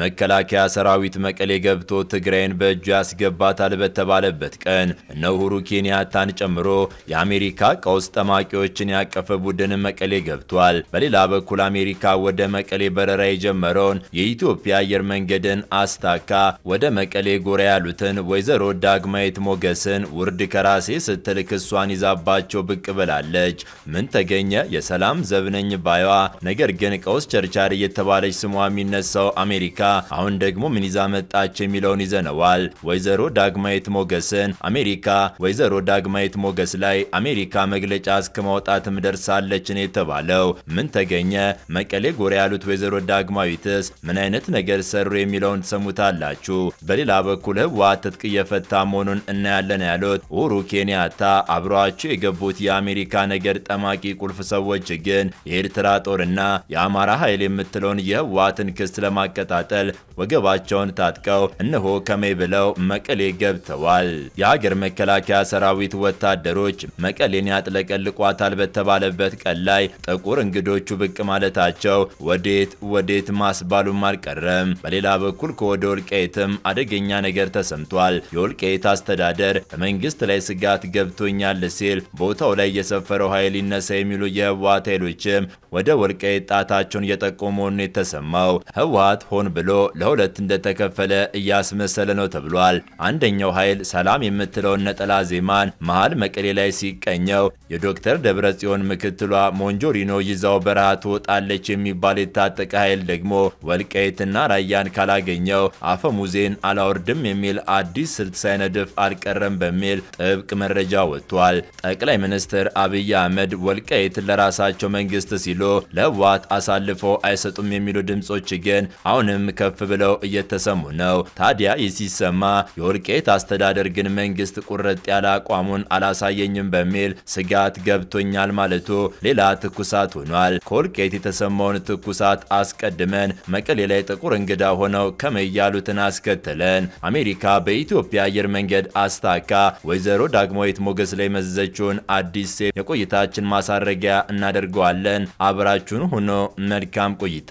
መከላከያ ሰራዊት መቀሌ ገብቶ ትግራይን በእጁ ያስገባታል በተባለበት ቀን እነ ኡሁሩ ኬንያታን ጨምሮ የአሜሪካ ቀውስ ጠማቂዎችን ያቀፈ ቡድን መቀሌ ገብቷል። በሌላ በኩል አሜሪካ ወደ መቀሌ በረራ የጀመረውን የኢትዮጵያ አየር መንገድን አስታካ ወደ መቀሌ ጎራ ያሉትን ወይዘሮ ዳግማዊት ሞገስን ውርድ ከራሴ ስትል ክሷን ይዛባቸው ብቅ ብላለች። ምን ተገኘ? የሰላም ዘብነኝ ባዩዋ ነገር ግን ቀውስ ቸርቻሪ እየተባለች ስሟ የሚነሳው አሜሪካ አሁን ደግሞ ምን ይዛ መጣች የሚለውን ይዘነዋል። ወይዘሮ ዳግማዊት ሞገስን አሜሪካ ወይዘሮ ዳግማዊት ሞገስ ላይ አሜሪካ መግለጫ እስከ ማውጣትም ደርሳለች ነው የተባለው። ምን ተገኘ? መቀሌ ጎራ ያሉት ወይዘሮ ዳግማዊትስ ምን አይነት ነገር ሰሩ የሚለውን ትሰሙታላችሁ። በሌላ በኩል ህወሓት ትጥቅ እየፈታ መሆኑን እናያለን ያሉት ኡሁሩ ኬንያታ አብረዋቸው የገቡት የአሜሪካ ነገር ጠማቂ ቁልፍ ሰዎች ግን የኤርትራ ጦርና የአማራ ኃይል የምትለውን የህወሓትን ክስ ለማቀጣጠል በመቀጠል ወገባቸውን ታጥቀው እነሆ ከሜ ብለው መቀሌ ገብተዋል። የሀገር መከላከያ ሰራዊት ወታደሮች መቀሌን ያጥለቀልቋታል በተባለበት ቀን ላይ ጥቁር እንግዶቹ ብቅ ማለታቸው ወዴት ወዴት ማስባሉም አልቀረም። በሌላ በኩል ከወደ ወልቀየትም አደገኛ ነገር ተሰምቷል። የወልቀየት አስተዳደር በመንግስት ላይ ስጋት ገብቶኛል ሲል ቦታው ላይ የሰፈረው ኃይል ይነሳ የሚሉ የህወሀት ኃይሎችም ወደ ወልቀየት ጣታቸውን እየጠቆሙ መሆኑን የተሰማው ህወሀት ሆን ብሎ ለሁለት እንደተከፈለ እያስመሰለ ነው ተብሏል። አንደኛው ኃይል ሰላም የምትለውን ነጠላ ዜማን መሃል መቀሌ ላይ ሲቀኘው የዶክተር ደብረ ጽዮን ምክትሏ ሞንጆሪኖ ይዛው በረሃ ትወጣለች የሚባል የታጠቀ ኃይል ደግሞ ወልቃይትና ራያን ካላገኘው አፈሙዜን አላወርድም የሚል አዲስ ስልት ሳይነድፍ አልቀረም በሚል ጥብቅ መረጃ ወጥቷል። ጠቅላይ ሚኒስትር አብይ አህመድ ወልቃይትን ለራሳቸው መንግስት ሲሉ ለህወሓት አሳልፈው አይሰጡም የሚሉ ድምጾች ግን አሁንም አቅም ከፍ ብለው እየተሰሙ ነው። ታዲያ ይህ ሲሰማ የወልቄት አስተዳደር ግን መንግስት ቁርጥ ያለ አቋሙን አላሳየኝም በሚል ስጋት ገብቶኛል ማለቱ ሌላ ትኩሳት ሆኗል። ከወልቄት የተሰማውን ትኩሳት አስቀድመን መቀሌ ላይ ጥቁር እንግዳ ሆነው ከመያሉትን አስከትለን አሜሪካ በኢትዮጵያ አየር መንገድ አስታካ ወይዘሮ ዳግማዊት ሞገስ ላይ መዘዘችውን አዲስ ሴፍ የቆይታችን ማሳረጊያ እናደርገዋለን። አብራችሁን ሆኖ መልካም ቆይታ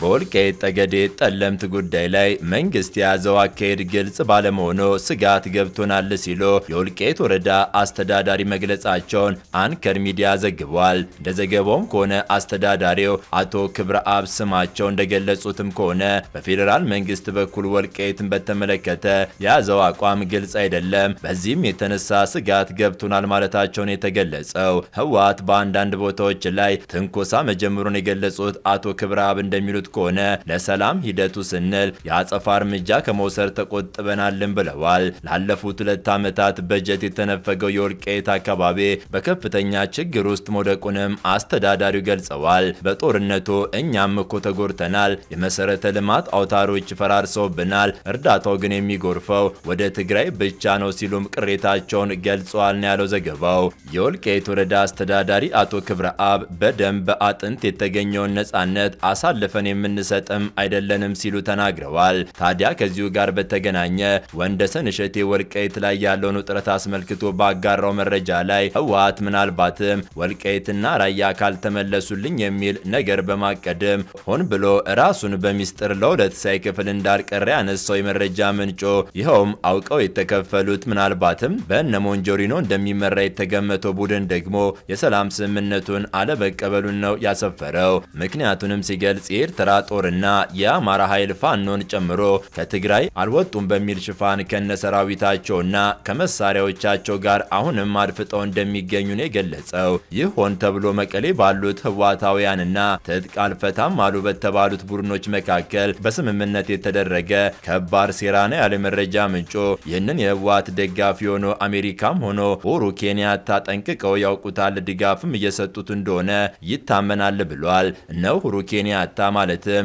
በወልቃይት ጠገዴ ጠለምት ጉዳይ ላይ መንግስት የያዘው አካሄድ ግልጽ ባለመሆኑ ስጋት ገብቶናል ሲሉ የወልቃይት ወረዳ አስተዳዳሪ መግለጻቸውን አንከር ሚዲያ ዘግቧል። እንደ ዘገባውም ከሆነ አስተዳዳሪው አቶ ክብረ አብ ስማቸው እንደገለጹትም ከሆነ በፌዴራል መንግስት በኩል ወልቃይትን በተመለከተ የያዘው አቋም ግልጽ አይደለም። በዚህም የተነሳ ስጋት ገብቶናል ማለታቸውን የተገለጸው ህወሓት በአንዳንድ ቦታዎች ላይ ትንኮሳ መጀመሩን የገለጹት አቶ ክብረአብ እንደሚሉት ምልክት ከሆነ ለሰላም ሂደቱ ስንል የአጸፋ እርምጃ ከመውሰድ ተቆጥበናልን ብለዋል። ላለፉት ሁለት ዓመታት በጀት የተነፈገው የወልቃይት አካባቢ በከፍተኛ ችግር ውስጥ መውደቁንም አስተዳዳሪው ገልጸዋል። በጦርነቱ እኛም እኮ ተጎድተናል። የመሰረተ ልማት አውታሮች ፈራርሰውብናል። እርዳታው ግን የሚጎርፈው ወደ ትግራይ ብቻ ነው ሲሉም ቅሬታቸውን ገልጸዋል ነው ያለው ዘገባው። የወልቃይት ወረዳ አስተዳዳሪ አቶ ክብረ አብ በደንብ በአጥንት የተገኘውን ነጻነት አሳልፈን የምንሰጥም አይደለንም ሲሉ ተናግረዋል። ታዲያ ከዚሁ ጋር በተገናኘ ወንደሰን እሸቴ ወልቀይት ላይ ያለውን ውጥረት አስመልክቶ ባጋራው መረጃ ላይ ህወሓት ምናልባትም ወልቀይትና ራያ ካልተመለሱልኝ የሚል ነገር በማቀደም ሆን ብሎ ራሱን በሚስጥር ለሁለት ሳይክፍል እንዳልቀረ ያነሳው የመረጃ ምንጮ ይኸውም አውቀው የተከፈሉት ምናልባትም በእነ ሞንጆሪኖ እንደሚመራ የተገመተው ቡድን ደግሞ የሰላም ስምምነቱን አለመቀበሉን ነው ያሰፈረው። ምክንያቱንም ሲገልጽ የኤርትራ የኤርትራ ጦርና የአማራ ኃይል ፋኖን ጨምሮ ከትግራይ አልወጡም በሚል ሽፋን ከነ ሰራዊታቸውና ከመሳሪያዎቻቸው ጋር አሁንም አድፍጠው እንደሚገኙ ነው የገለጸው። ይህ ሆን ተብሎ መቀሌ ባሉት ህዋታውያንና ትጥቅ አልፈታም አሉ በተባሉት ቡድኖች መካከል በስምምነት የተደረገ ከባድ ሴራ ነው ያለ መረጃ ምንጮ ይህንን የህዋት ደጋፊ ሆኖ አሜሪካም ሆኖ ሁሩ ኬንያታ ጠንቅቀው ያውቁታል፣ ድጋፍም እየሰጡት እንደሆነ ይታመናል ብሏል። እነ ኡሁሩ ኬንያታ ማለት ማለትም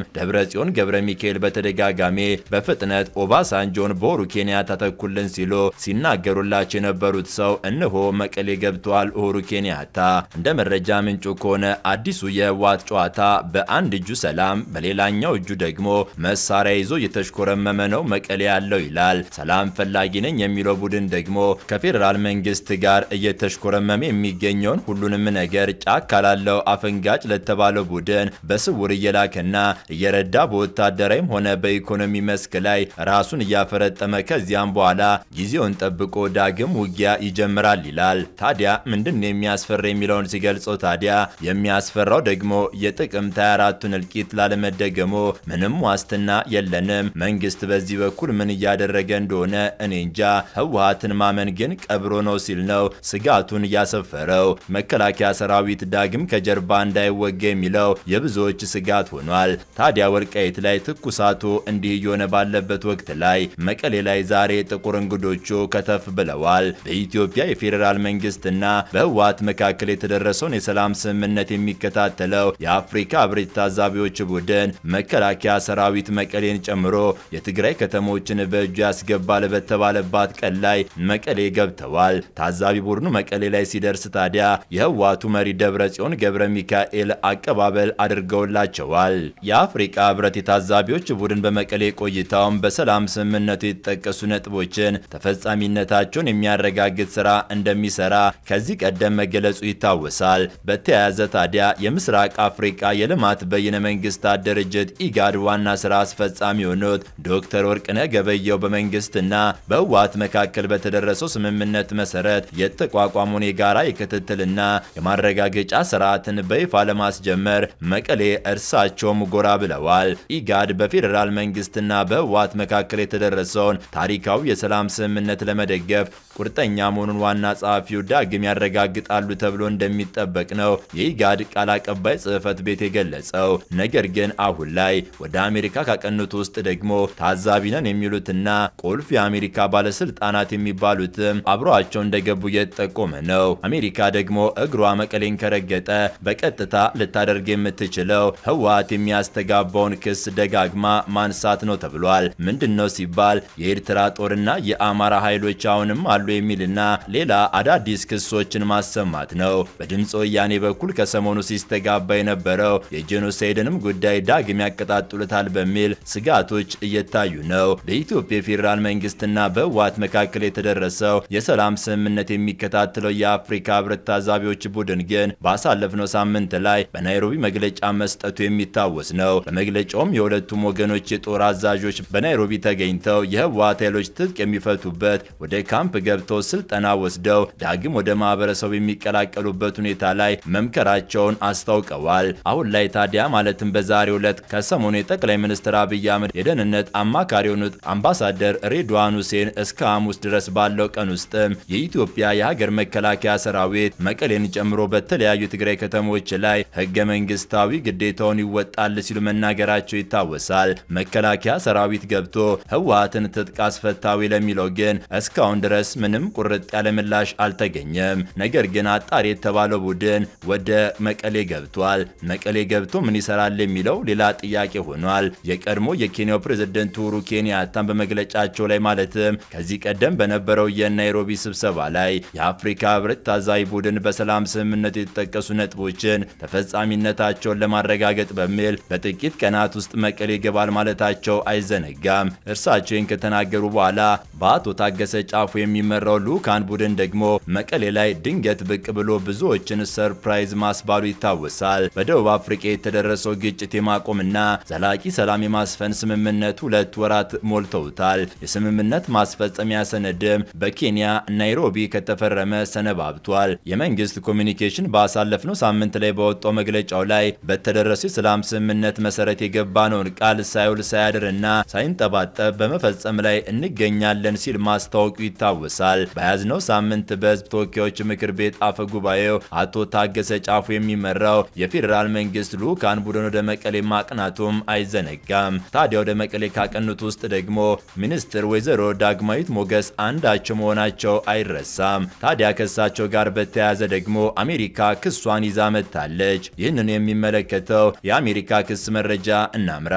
ጽዮን ገብረ ሚካኤል በተደጋጋሚ በፍጥነት ኦባሳንጆን ቦሩ ኬንያታ ተኩልን ሲሉ ሲናገሩላቸው የነበሩት ሰው እነሆ መቀሌ ገብተዋል። ኡሁሩ ኬንያታ እንደ መረጃ ምንጩ ከሆነ አዲሱ የህወሓት ጨዋታ በአንድ እጁ ሰላም፣ በሌላኛው እጁ ደግሞ መሳሪያ ይዞ እየተሽኮረመመ ነው መቀሌ ያለው ይላል። ሰላም ፈላጊ ነኝ የሚለው ቡድን ደግሞ ከፌዴራል መንግስት ጋር እየተሽኮረመመ የሚገኘውን ሁሉንም ነገር ጫካ ላለው አፈንጋጭ ለተባለው ቡድን በስውር እየላከና እየረዳ በወታደራዊም ሆነ በኢኮኖሚ መስክ ላይ ራሱን እያፈረጠመ ከዚያም በኋላ ጊዜውን ጠብቆ ዳግም ውጊያ ይጀምራል ይላል። ታዲያ ምንድን የሚያስፈራ የሚለውን ሲገልጸው ታዲያ የሚያስፈራው ደግሞ የጥቅምት 24ቱን እልቂት ላለመደገሞ ምንም ዋስትና የለንም። መንግስት በዚህ በኩል ምን እያደረገ እንደሆነ እኔ እንጃ። ህወሀትን ማመን ግን ቀብሮ ነው ሲል ነው ስጋቱን እያሰፈረው መከላከያ ሰራዊት ዳግም ከጀርባ እንዳይወጋ የሚለው የብዙዎች ስጋት ሆኗል። ገልጸዋል። ታዲያ ወልቃይት ላይ ትኩሳቱ እንዲህ እየሆነ ባለበት ወቅት ላይ መቀሌ ላይ ዛሬ ጥቁር እንግዶቹ ከተፍ ብለዋል። በኢትዮጵያ የፌዴራል መንግስትና በህወሓት መካከል የተደረሰውን የሰላም ስምምነት የሚከታተለው የአፍሪካ ህብረት ታዛቢዎች ቡድን መከላከያ ሰራዊት መቀሌን ጨምሮ የትግራይ ከተሞችን በእጁ ያስገባል በተባለባት ቀን ላይ መቀሌ ገብተዋል። ታዛቢ ቡድኑ መቀሌ ላይ ሲደርስ ታዲያ የህወሓቱ መሪ ደብረ ጽዮን ገብረ ሚካኤል አቀባበል አድርገውላቸዋል። የአፍሪቃ ህብረት የታዛቢዎች ቡድን በመቀሌ ቆይታውን በሰላም ስምምነቱ የተጠቀሱ ነጥቦችን ተፈጻሚነታቸውን የሚያረጋግጥ ስራ እንደሚሰራ ከዚህ ቀደም መገለጹ ይታወሳል። በተያያዘ ታዲያ የምስራቅ አፍሪቃ የልማት በይነ መንግስታት ድርጅት ኢጋድ ዋና ስራ አስፈጻሚ የሆኑት ዶክተር ወርቅነህ ገበየው በመንግስትና በህወሓት መካከል በተደረሰው ስምምነት መሰረት የተቋቋመውን የጋራ የክትትልና የማረጋገጫ ስርዓትን በይፋ ለማስጀመር መቀሌ እርሳቸውም ጎራ ብለዋል። ኢጋድ በፌዴራል መንግስትና በህወሓት መካከል የተደረሰውን ታሪካዊ የሰላም ስምምነት ለመደገፍ ቁርጠኛ መሆኑን ዋና ጸሐፊው ዳግም ያረጋግጣሉ ተብሎ እንደሚጠበቅ ነው የኢጋድ ቃል አቀባይ ጽህፈት ቤት የገለጸው። ነገር ግን አሁን ላይ ወደ አሜሪካ ካቀኑት ውስጥ ደግሞ ታዛቢ ነን የሚሉትና ቁልፍ የአሜሪካ ባለስልጣናት የሚባሉትም አብሯቸው እንደገቡ እየተጠቆመ ነው። አሜሪካ ደግሞ እግሯ መቀሌን ከረገጠ በቀጥታ ልታደርግ የምትችለው ህወሓት የሚያስተጋባውን ክስ ደጋግማ ማንሳት ነው ተብሏል። ምንድን ነው ሲባል የኤርትራ ጦርና የአማራ ኃይሎች አሁንም ይሰራሉ የሚልና ሌላ አዳዲስ ክሶችን ማሰማት ነው። በድምፅ ወያኔ በኩል ከሰሞኑ ሲስተጋባ የነበረው የጄኖሳይድንም ጉዳይ ዳግም ያቀጣጥሉታል በሚል ስጋቶች እየታዩ ነው። በኢትዮጵያ ፌዴራል መንግስትና በህወሓት መካከል የተደረሰው የሰላም ስምምነት የሚከታተለው የአፍሪካ ህብረት ታዛቢዎች ቡድን ግን ባሳለፍነው ሳምንት ላይ በናይሮቢ መግለጫ መስጠቱ የሚታወስ ነው። በመግለጫውም የሁለቱም ወገኖች የጦር አዛዦች በናይሮቢ ተገኝተው የህወሓት ኃይሎች ትጥቅ የሚፈቱበት ወደ ካምፕ ገብቶ ስልጠና ወስደው ዳግም ወደ ማህበረሰቡ የሚቀላቀሉበት ሁኔታ ላይ መምከራቸውን አስታውቀዋል። አሁን ላይ ታዲያ ማለትም በዛሬው ዕለት ከሰሞኑ የጠቅላይ ሚኒስትር አብይ አህመድ የደህንነት አማካሪ የሆኑት አምባሳደር ሬድዋን ሁሴን እስከ ሐሙስ ድረስ ባለው ቀን ውስጥም የኢትዮጵያ የሀገር መከላከያ ሰራዊት መቀሌን ጨምሮ በተለያዩ ትግራይ ከተሞች ላይ ህገ መንግስታዊ ግዴታውን ይወጣል ሲሉ መናገራቸው ይታወሳል። መከላከያ ሰራዊት ገብቶ ህወሀትን ትጥቅ አስፈታዊ ለሚለው ግን እስካሁን ድረስ ምንም ቁርጥ ያለ ምላሽ አልተገኘም። ነገር ግን አጣሪ የተባለው ቡድን ወደ መቀሌ ገብቷል። መቀሌ ገብቶ ምን ይሰራል የሚለው ሌላ ጥያቄ ሆኗል። የቀድሞ የኬንያው ፕሬዝደንት ኡሁሩ ኬንያታን በመግለጫቸው ላይ ማለትም ከዚህ ቀደም በነበረው የናይሮቢ ስብሰባ ላይ የአፍሪካ ህብረት ታዛቢ ቡድን በሰላም ስምምነቱ የተጠቀሱ ነጥቦችን ተፈጻሚነታቸውን ለማረጋገጥ በሚል በጥቂት ቀናት ውስጥ መቀሌ ይገባል ማለታቸው አይዘነጋም። እርሳቸውን ከተናገሩ በኋላ በአቶ ታገሰ ጫፉ የሚመ የሚመራው ልዑካን ቡድን ደግሞ መቀሌ ላይ ድንገት ብቅ ብሎ ብዙዎችን ሰርፕራይዝ ማስባሉ ይታወሳል። በደቡብ አፍሪካ የተደረሰው ግጭት የማቆምና ዘላቂ ሰላም የማስፈን ስምምነት ሁለት ወራት ሞልተውታል። የስምምነት ማስፈጸሚያ ሰነድም በኬንያ ናይሮቢ ከተፈረመ ሰነባብቷል። የመንግስት ኮሚኒኬሽን ባሳለፍነው ሳምንት ላይ በወጣው መግለጫው ላይ በተደረሰው የሰላም ስምምነት መሰረት የገባነውን ቃል ሳይውል ሳያድርና ሳይንጠባጠብ በመፈጸም ላይ እንገኛለን ሲል ማስታወቁ ይታወሳል። ይጠቀሳል። በያዝነው ሳምንት በህዝብ ተወካዮች ምክር ቤት አፈ ጉባኤው አቶ ታገሰ ጫፉ የሚመራው የፌዴራል መንግስት ልዑካን ቡድን ወደ መቀሌ ማቅናቱም አይዘነጋም። ታዲያ ወደ መቀሌ ካቀኑት ውስጥ ደግሞ ሚኒስትር ወይዘሮ ዳግማዊት ሞገስ አንዳቸው መሆናቸው አይረሳም። ታዲያ ከእሳቸው ጋር በተያያዘ ደግሞ አሜሪካ ክሷን ይዛ መጥታለች። ይህንን የሚመለከተው የአሜሪካ ክስ መረጃ እናምራ።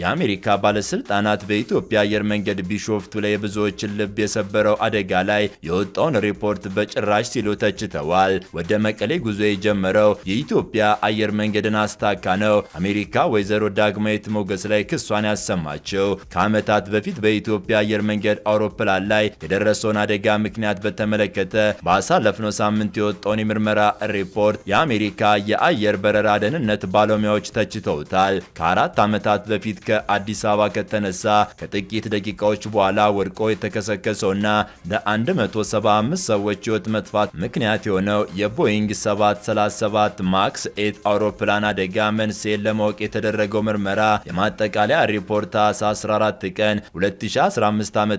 የአሜሪካ ባለስልጣናት በኢትዮጵያ አየር መንገድ ቢሾፍቱ ላይ የብዙዎችን ልብ የሰበረው አደጋ ላይ የወጣውን ሪፖርት በጭራሽ ሲሉ ተችተዋል። ወደ መቀሌ ጉዞ የጀመረው የኢትዮጵያ አየር መንገድን አስታካ ነው አሜሪካ ወይዘሮ ዳግማዊት ሞገስ ላይ ክሷን ያሰማቸው ከዓመታት በፊት በኢትዮጵያ አየር መንገድ አውሮፕላን ላይ የደረሰውን አደጋ ምክንያት በተመለከተ በአሳለፍነው ሳምንት የወጣውን የምርመራ ሪፖርት የአሜሪካ የአየር በረራ ደህንነት ባለሙያዎች ተችተውታል። ከአራት ዓመታት በፊት ከአዲስ አበባ ከተነሳ ከጥቂት ደቂቃዎች በኋላ ወድቆ የተከሰከሰውና ለ175 ሰዎች ህይወት መጥፋት ምክንያት የሆነው የቦይንግ 737 ማክስ ኤት አውሮፕላን አደጋ መንስኤን ለማወቅ የተደረገው ምርመራ የማጠቃለያ ሪፖርት 14 ቀን 2015 ዓ ም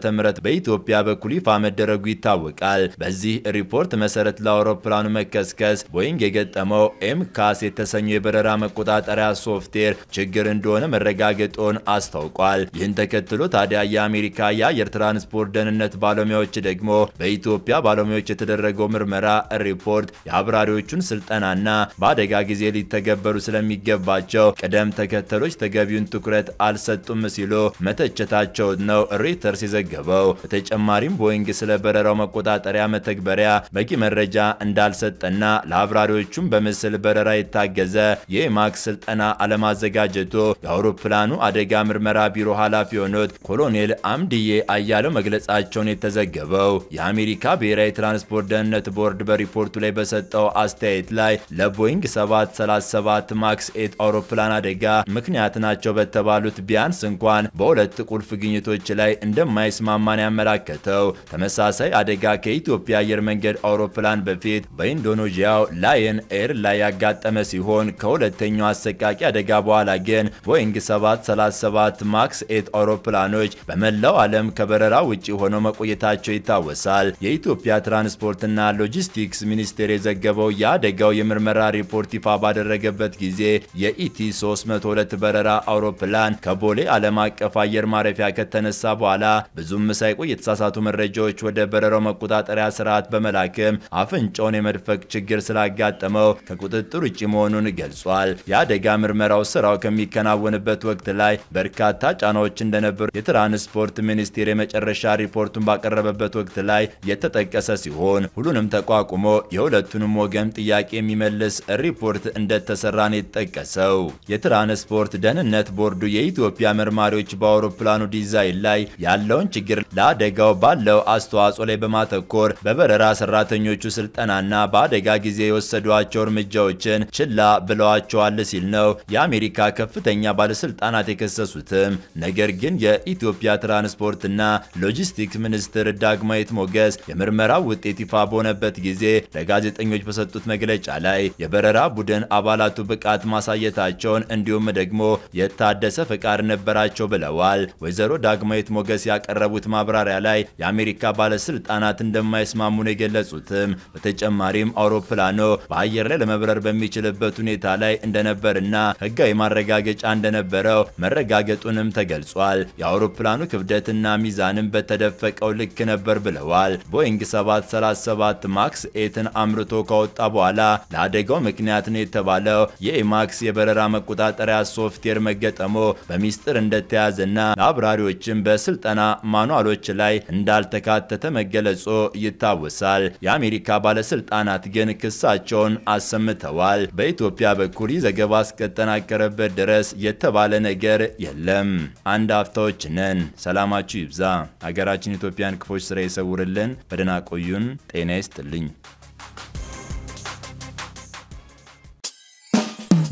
በኢትዮጵያ በኩል ይፋ መደረጉ ይታወቃል። በዚህ ሪፖርት መሰረት ለአውሮፕላኑ መከስከስ ቦይንግ የገጠመው ኤምካስ የተሰኘው የበረራ መቆጣጠሪያ ሶፍትዌር ችግር እንደሆነ መረጋገጡ እንደሚሆን አስታውቋል። ይህን ተከትሎ ታዲያ የአሜሪካ የአየር ትራንስፖርት ደህንነት ባለሙያዎች ደግሞ በኢትዮጵያ ባለሙያዎች የተደረገው ምርመራ ሪፖርት የአብራሪዎቹን ስልጠናና በአደጋ ጊዜ ሊተገበሩ ስለሚገባቸው ቅደም ተከተሎች ተገቢውን ትኩረት አልሰጡም ሲሉ መተቸታቸው ነው ሮይተርስ የዘገበው። በተጨማሪም ቦይንግ ስለ በረራው መቆጣጠሪያ መተግበሪያ በቂ መረጃ እንዳልሰጠና ለአብራሪዎቹም በምስል በረራ የታገዘ የማክስ ስልጠና አለማዘጋጀቱ የአውሮፕላኑ አደጋ ምርመራ ቢሮ ኃላፊ የሆኑት ኮሎኔል አምድዬ አያለው መግለጻቸውን የተዘገበው የአሜሪካ ብሔራዊ የትራንስፖርት ደህንነት ቦርድ በሪፖርቱ ላይ በሰጠው አስተያየት ላይ ለቦይንግ 737 ማክስ ኤት አውሮፕላን አደጋ ምክንያት ናቸው በተባሉት ቢያንስ እንኳን በሁለት ቁልፍ ግኝቶች ላይ እንደማይስማማን ያመላከተው ተመሳሳይ አደጋ ከኢትዮጵያ አየር መንገድ አውሮፕላን በፊት በኢንዶኔዥያው ላየን ኤር ላይ ያጋጠመ ሲሆን ከሁለተኛው አሰቃቂ አደጋ በኋላ ግን ቦይንግ 7 37 ማክስ ኤት አውሮፕላኖች በመላው ዓለም ከበረራ ውጪ ሆነው መቆየታቸው ይታወሳል። የኢትዮጵያ ትራንስፖርትና ሎጂስቲክስ ሚኒስቴር የዘገበው የአደጋው የምርመራ ሪፖርት ይፋ ባደረገበት ጊዜ የኢቲ 302 በረራ አውሮፕላን ከቦሌ ዓለም አቀፍ አየር ማረፊያ ከተነሳ በኋላ ብዙም ሳይቆይ የተሳሳቱ መረጃዎች ወደ በረራው መቆጣጠሪያ ስርዓት በመላክም አፍንጫውን የመድፈቅ ችግር ስላጋጠመው ከቁጥጥር ውጭ መሆኑን ገልጿል። የአደጋ ምርመራው ስራው ከሚከናወንበት ወቅት ላይ ላይ በርካታ ጫናዎች እንደነበሩ የትራንስፖርት ሚኒስቴር የመጨረሻ ሪፖርቱን ባቀረበበት ወቅት ላይ የተጠቀሰ ሲሆን ሁሉንም ተቋቁሞ የሁለቱንም ወገን ጥያቄ የሚመልስ ሪፖርት እንደተሰራ ነው የተጠቀሰው። የትራንስፖርት ደህንነት ቦርዱ የኢትዮጵያ መርማሪዎች በአውሮፕላኑ ዲዛይን ላይ ያለውን ችግር ለአደጋው ባለው አስተዋጽኦ ላይ በማተኮር በበረራ ሰራተኞቹ ስልጠናና በአደጋ ጊዜ የወሰዷቸው እርምጃዎችን ችላ ብለዋቸዋል ሲል ነው የአሜሪካ ከፍተኛ ባለስልጣናት የከሰሱትም። ነገር ግን የኢትዮጵያ ትራንስፖርትና ሎጂስቲክስ ሚኒስትር ዳግማዊት ሞገስ የምርመራው ውጤት ይፋ በሆነበት ጊዜ ለጋዜጠኞች በሰጡት መግለጫ ላይ የበረራ ቡድን አባላቱ ብቃት ማሳየታቸውን እንዲሁም ደግሞ የታደሰ ፈቃድ ነበራቸው ብለዋል። ወይዘሮ ዳግማዊት ሞገስ ያቀረቡት ማብራሪያ ላይ የአሜሪካ ባለስልጣናት እንደማይስማሙ ነው የገለጹትም። በተጨማሪም አውሮፕላኑ በአየር ላይ ለመብረር በሚችልበት ሁኔታ ላይ እንደነበርና ህጋዊ ማረጋገጫ እንደነበረው መረጋገጡንም ተገልጿል። የአውሮፕላኑ ክብደትና ሚዛንም በተደፈቀው ልክ ነበር ብለዋል። ቦይንግ 737 ማክስ ኤትን አምርቶ ከወጣ በኋላ ለአደጋው ምክንያት ነው የተባለው የኢማክስ የበረራ መቆጣጠሪያ ሶፍትዌር መገጠሙ በሚስጥር እንደተያዘና ለአብራሪዎችም በስልጠና ማኗሎች ላይ እንዳልተካተተ መገለጹ ይታወሳል። የአሜሪካ ባለስልጣናት ግን ክሳቸውን አሰምተዋል። በኢትዮጵያ በኩል ዘገባ እስከጠናቀረበት ድረስ የተባለ ነገር ነገር የለም። አንድ ሀብታዎች ነን። ሰላማችሁ ይብዛ። ሀገራችን ኢትዮጵያን ክፎች ስራ ይሰውርልን። በደህና ቆዩን። ጤና ይስጥልኝ።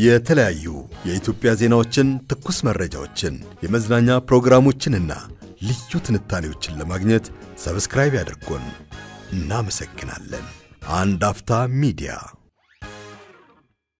የተለያዩ የኢትዮጵያ ዜናዎችን፣ ትኩስ መረጃዎችን፣ የመዝናኛ ፕሮግራሞችንና ልዩ ትንታኔዎችን ለማግኘት ሰብስክራይብ ያድርጎን። እናመሰግናለን። አንድ አፍታ ሚዲያ